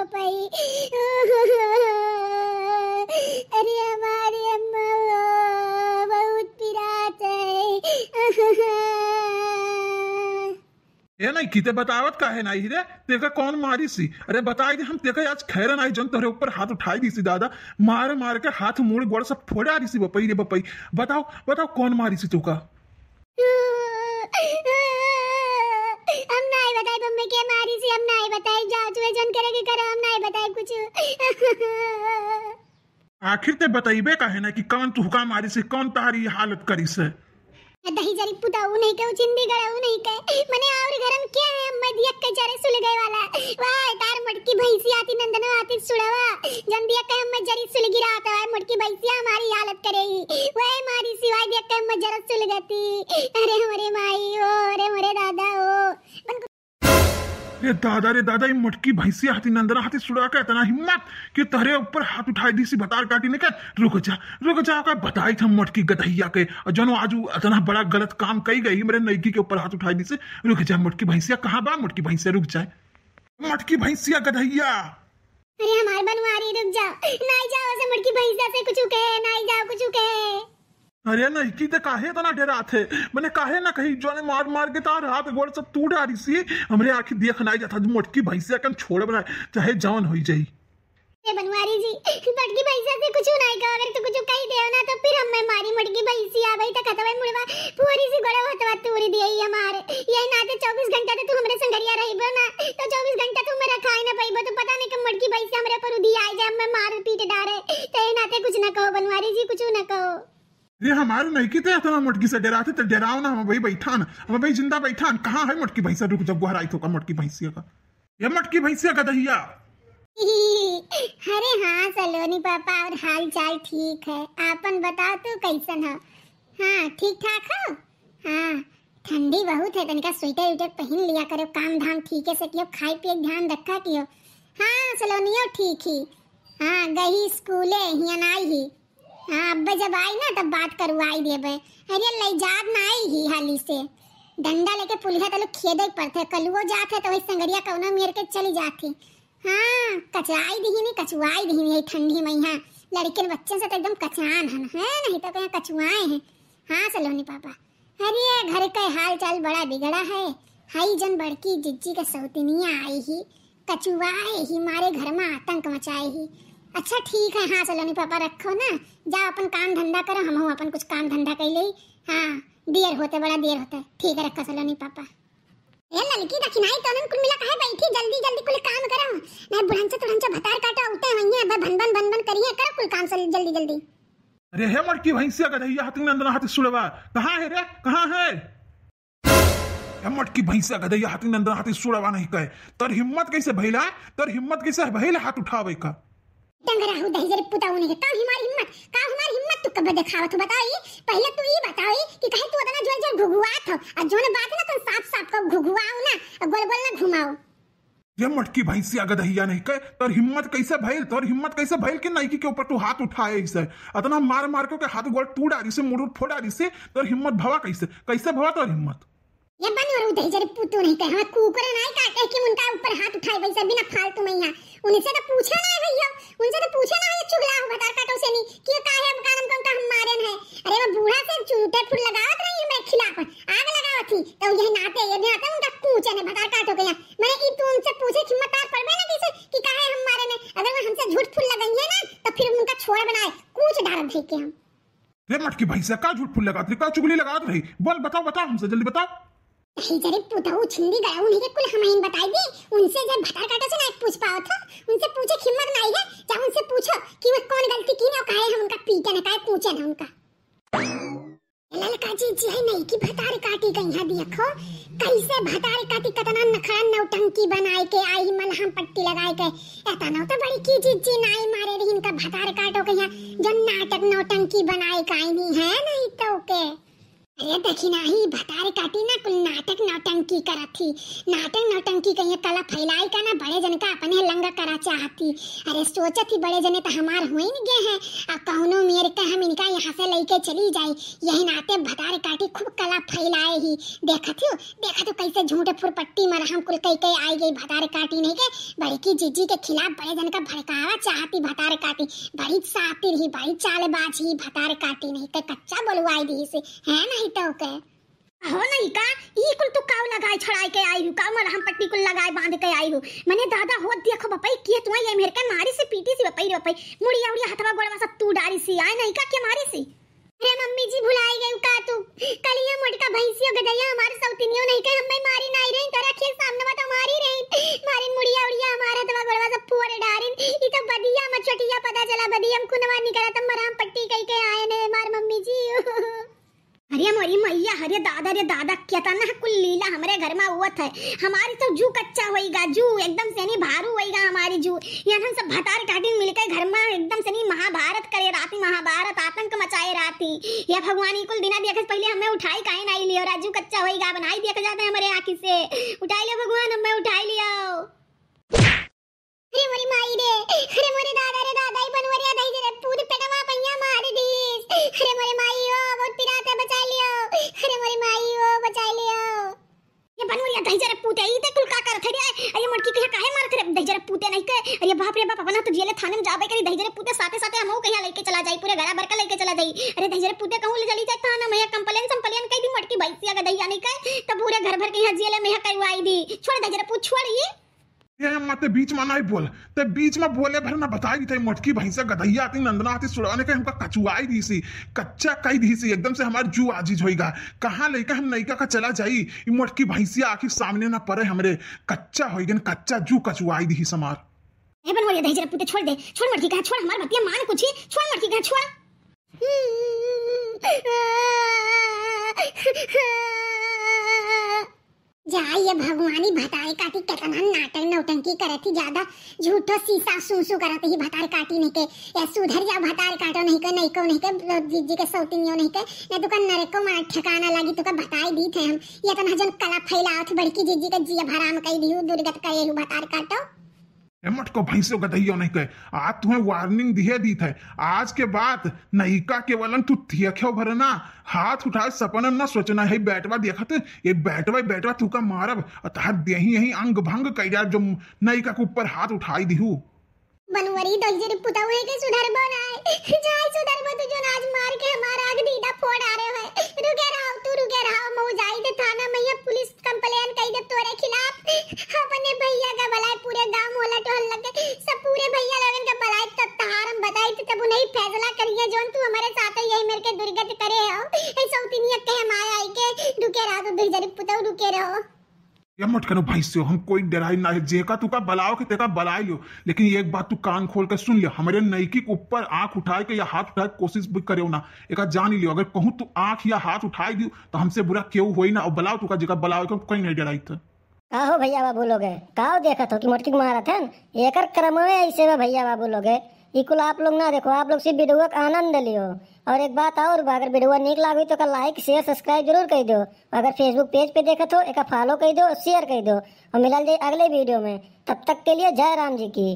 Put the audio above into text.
अरे हमारी अम्मा बहुत है नहीं किते बतावत का है नहीं रे तेका कौन मारी सी अरे बताए दे हम देखा आज खैर नहीं जन तोरे ऊपर हाथ उठाई दी सी दादा मार मार के हाथ मुड़ गोड़ सब फोड़ा दी सी बपई रे बपई बताओ बताओ कौन मारी सी तू का आखिर ते बतईबे का है ना कि कौन तू हुका मारी से कौन तारी हालत करी से दही जरी पुदाऊ नहीं कहो जिंदी गड़ाऊ नहीं कहे मने और गरम क्या है अम्मा दिया के जरे सुल गए वाला वाह तार मटकी भैंसी आती नंदन आती सुड़ावा जन दिया के अम्मा जरी सुल गिरा आता है मटकी भैंसी हमारी हालत करेगी वह मारी सिवाय दिया के अम्मा जरा सुल गती अरे हमारे माई ओ अरे हमारे दादा ओ रे दादा रे दादा ये मटकी भैंसिया हाथी नंदना हाथी सुड़ा का इतना हिम्मत कि तेरे ऊपर हाथ उठाई दी सी बतार काटी ने कह रुक जा रुक जा का बताई था मटकी गधैया के जनो आज इतना बड़ा गलत काम कही गई मेरे नईकी के ऊपर हाथ उठाई दी से रुक जा मटकी भैंसिया कहाँ बा मटकी भैंसिया रुक जाए मटकी भैंसिया गधैया अरे हमारे बनवारी रुक जाओ नहीं जाओ ऐसे मटकी भैंसिया से कुछ कहे नहीं जाओ कुछ कहे अरे ना इकी दे काहे तना डरात थे मैंने काहे ना कही जो ने मार मार के तार हाथ गोड़ सब टूट आ रही सी हमरे आखी देख ना जाता मोटकी भैंसिया कन छोड़ बना चाहे जान हो जाई ए बनवारी जी मटकी भैंसिया से कुछ ना कहो अगर तू कुछ कही दे ना तो फिर हमें मारी मटकी भैंसिया भाई तो खतवे मुड़वा पूरी सी गड़ो हतवा तूरी दिए हमारे यही तो 24 घंटा तो तू हमरे संगरिया रहिबो ना तो 24 घंटा तू मेरा खाई ना पाइबो तो पता नहीं कि मटकी भैंसिया हमरे पर उदी आ जाए मैं मार पीट डारे तो ये नाते तो कुछ ना कहो बनवारी जी कुछ ना कहो ये हमारे नहीं किते तो मोटकी से थे तो डराओ ना हम भाई बैठान हम भाई जिंदा बैठान कहाँ है मोटकी भैंसा रुक जब तो का मोटकी भैंसिया का ये मोटकी भैंसिया का दहिया अरे हाँ सलोनी पापा और हाल चाल ठीक है आपन बताओ तू कैसन है हाँ ठीक ठाक हो हाँ ठंडी बहुत है तनिका स्वेटर उटर पहन लिया करो काम धाम ठीक है से कियो खाए पिए ध्यान रखा कियो हाँ सलोनियो ठीक ही हाँ गई स्कूले हियन आई ही हाँ अब्बा जब आई ना तब बात करवाई बे अरे लई जात ना आई ही हाली से डंडा लेके पुलिया तलो खेदे पड़ते कलुओ जात है तो वही संगरिया कौनो मेर के चली जाती हाँ कचराई दिही नहीं कचुआई दिही नहीं ठंडी में यहाँ लड़के बच्चे से तो एकदम कचरान हन है नहीं तो कहीं कचुआए हैं हाँ सलोनी पापा अरे घर का हाल चाल बड़ा बिगड़ा है हाई जन बड़की जिज्जी का सौतनिया आई ही कचुआए ही मारे घर में आतंक मचाए ही अच्छा ठीक है हाँ सलोनी पापा रखो ना जाओ अपन काम धंधा करो हम अपन कुछ काम धंधा कर ले हाँ देर होते बड़ा देर होता है ठीक है रखो सलोनी पापा ये लड़की दखिनाई तो कुल मिला कहा बैठी जल्दी जल्दी कुल काम करो नहीं बुढ़ंचा तुढ़ंचा भतार काटा उठे वहीं अब भन भन भन भन करिए करो कुल काम से जल्दी जल्दी अरे हे मड़की अगर गधैया हाथ में अंदर हाथ सुड़वा कहां है रे कहां है हिम्मत की अगर भैंसा हाथ में नंदन हाथ सुड़वा नहीं कहे तर हिम्मत कैसे भैला तर हिम्मत कैसे भैला हाथ उठावे का डंगरा हो दही जरे पुता होने के तब हमारी हिम्मत का हमारी हिम्मत तू कब देखावत बताओ बताई पहले तू ये बताई कि कहे तू अदना जोन जोन घुघुआत हो आ जोन बात ना तुम साफ साफ कब घुघुआओ ना गोल गोल ना घुमाओ ये मटकी भैंसी आगे दहिया नहीं कहे तोर हिम्मत कैसे भइल तोर हिम्मत कैसे भइल कि नाइकी के ऊपर तू हाथ उठाए ऐसे अतना मार मार के हाथ गोल टूटा डारी से मुड़ फोड़ा डारी से तोर हिम्मत भवा कैसे कैसे भवा तोर हिम्मत ये बन और उधर जरे पूतो नहीं कहे हमें हाँ, कुकर नहीं का कह कि उनका ऊपर हाथ उठाए भाई सब बिना फालतू में यहां उनसे तो पूछे ना है भैया उनसे तो पूछे ना है चुगला हो बता काटो से नहीं कि का है कारण का हम मारन है अरे वो बूढ़ा से चूटे फुल लगावत रही मैं खिलाफ आग लगावत थी तो ये नाते ये नाते उनका ने बता काटो के यहां मैंने ई तू उनसे पूछे कि मत पड़बे ना जैसे कि का है हम मारे में अगर वो हमसे झूठ फुल लगाएंगे ना तो फिर उनका छोड़ बनाए कूच डाल देंगे हम रे मटकी भाई से का झूठ फुल लगात रही का चुगली लगात रही बोल बताओ बताओ हमसे जल्दी बताओ गरीब पुताऊ छिंदी गया उन्हें के कुल हमाइन बताई दी उनसे जब भटर काटा से ना पूछ पाओ था उनसे पूछे हिम्मत ना आई है जा उनसे पूछो कि वो कौन गलती की ना काहे हम उनका पीटा ना काहे पूछे ना उनका ललका जी जी है नहीं कि भतार काटी गई है देखो कैसे भतार काटी कतना नौ टंकी बनाए के आई मलहम पट्टी लगाए के ऐसा ना तो बड़ी की जी जी नाई मारे रही इनका भतार काटो के यहाँ जो नाटक टंकी बनाए काई नहीं है नहीं तो के अरे देखी ना नाही भतार काटी ना कुल नाटक नौटंकी करा थी नाटक नौटंकी कहीं कला फैलाई का ना बड़े जन का अपने लंगा करा चाहती अरे सोचा थी बड़े जने तो हमार हो ही नहीं गए हैं अब कहनो मेर का हम इनका यहाँ से लेके चली जाए यही नाते भतार काटी खूब कला फैलाए ही देखा थी देखा तो कैसे झूठे पट्टी मर हम कुल कई कई आई गई भतार काटी नहीं गए बड़ी की जीजी के खिलाफ बड़े जन का भड़कावा चाहती भतार काटी बड़ी सातिर ही बड़ी चालबाज ही भतार काटी नहीं तो कच्चा बोलवाई दी से है नहीं पिटाओ के हो हाँ नहीं का ई कुल तू काव लगाए छड़ाई के आई हूं काव हम पट्टी कुल लगाए बांध के आई हूं मैंने दादा हो देखो बपई किए तू ये मेरे के मारी से पीटी सी बपई बपई मुड़िया उड़िया हथवा गोड़वा सब तू डारी सी आए नहीं का के मारी सी अरे मम्मी जी भुलाई गई का तू कलिया मोटका भैंसियो गदैया हमारे सब सौतिनियो नहीं के हम हमें मारी नहीं रही तोरा खेल सामने मत मारी रही मारी मुड़िया उड़िया हमारे दवा गोड़वा सब फोड़ डारी ई तो बदिया मचटिया पता चला बदिया हम कुनवा निकला तब तो मरहम पट्टी कई के आए ने मार मम्मी जी अरे मोरी मैया अरे दादा अरे दादा क्या था ना कुल लीला हमारे घर में हुआ था हमारी तो जू कच्चा होएगा जू एकदम से नहीं भारू होएगा हमारी जू यहाँ हम सब भतार काटिन मिलकर घर में एकदम से नहीं महाभारत करे राती महाभारत आतंक मचाए राती या भगवान ही कुल दिना देखे पहले हमें उठाई काहे नहीं लियो राजू कच्चा होएगा बनाई देखा जाता है हमारे आंखी से उठाई लिया भगवान हमें उठाई लिया अरे मोरी माई रे अरे मोरी दादा रे दादा ही बनवरिया दई रे पूरी पेटवा पैया मार दीस अरे मोरी नाही जरा पुत्या इथे कुल का करत रे अरे मडकी कहे काहे मारत रे दही जरा पुत्या नाही कहे अरे बाप रे बाप अपना तो जेल थाने में जाबे करी दही जरा पुत्या साथे साथे हमहु कहिया लेके चला जाई पूरे घरा भरका लेके चला जाई अरे दही जरा पुत्या कहूं ले चली जाई थाना मैं कंप्लेन संप्लेन कह दी मटकी भैंसिया का दही नहीं कहे तब तो पूरे घर भर के यहां जेल में करवाई दी छोड़ दही जरा पूछ छोड़ ये ये बीच में नहीं बोल ते बीच में बोले भर ना बताई थे मोटकी भैंस गधैया आती नंदना आती सुड़ाने के हमका कचुआई दी सी कच्चा कई दी सी एकदम से हमारे जू आजीज होगा कहाँ लेके हम नैका का चला जाई मोटकी भैंसिया आखिर सामने ना पड़े हमरे कच्चा होएगा कच्चा जू कचुआई दी समार ए बन होया दहीजरा पुते छोड़ दे छोड़ मटकी कहां छोड़ हमारे बतिया मान कुछ छोड़ मटकी कहां छोड़ जा ये भगवानी भतारे काटी कितना नाटक नौटंकी करे थी ज्यादा झूठो सीसा सूसू करत ही भटार काटी नहीं के या सुधर जा भटार काटो नहीं के नहीं को नहीं के तो जी जी के सौतिनियो नहीं के ना दुकान तो नरे को मार ठिकाना लगी तो का बताई दी थे हम ये तो हजन कला फैलावत बड़की जी जी के जी भराम कई दी दुर्गत करे हु भटार काटो मट को भैंसो गदैयो नहीं कहे आज तुम्हें वार्निंग दिए दी थे आज के बाद नयिका के वलन तू थियख्यो भरना हाथ उठाए सपन न सोचना है बैटवा देखत ये बैटवा बैटवा तू का मारब अतः देही यही अंग भंग कह जा जो नयिका के ऊपर हाथ उठाई दिहू बनवरी दलजरी तो हुए के सुधर बनाए जाय सुधर बतु जो आज मार के हमारा आग दीदा फोड़ आ रहे हो रुके रहो तू रुके रहो मऊ जाई दे थाना मैया पुलिस कंप्लेन कई दे तोरे खिलाफ अपने भैया का दुनिया जोन तू हमारे साथ है यही मेरे के दुर्गत करे हो नियत अक्के माया आई के दुखे रहा तो दुर्जरी पुतौ दुखे रहो ये मत करो भाई से हम कोई डराई ना है जे का तू का बलाओ के तेका बलाई लियो लेकिन एक बात तू कान खोल कर सुन ले हमारे नैकी के ऊपर आंख उठाए के या हाथ उठाए कोशिश भी करे ना एक जान ही लियो अगर कहूँ तू आंख या हाथ उठाई दियो तो हमसे बुरा क्यों हो ना और बलाओ तू का जेका बलाओ के कोई नहीं डराई था कहो भैया बाबू लोग कहो देखा तो कि मोटकी मारा था एकर क्रम में ऐसे भैया बाबू लोग इकुल आप लोग ना देखो आप लोग सिर्फ वीडियो का आनंद लियो और एक बात और अगर वीडियो निक लागू तो लाइक शेयर सब्सक्राइब जरूर कर दो अगर फेसबुक पेज पे देखा तो एक फॉलो कर दो शेयर कर दो और मिला जाए अगले वीडियो में तब तक के लिए जय राम जी की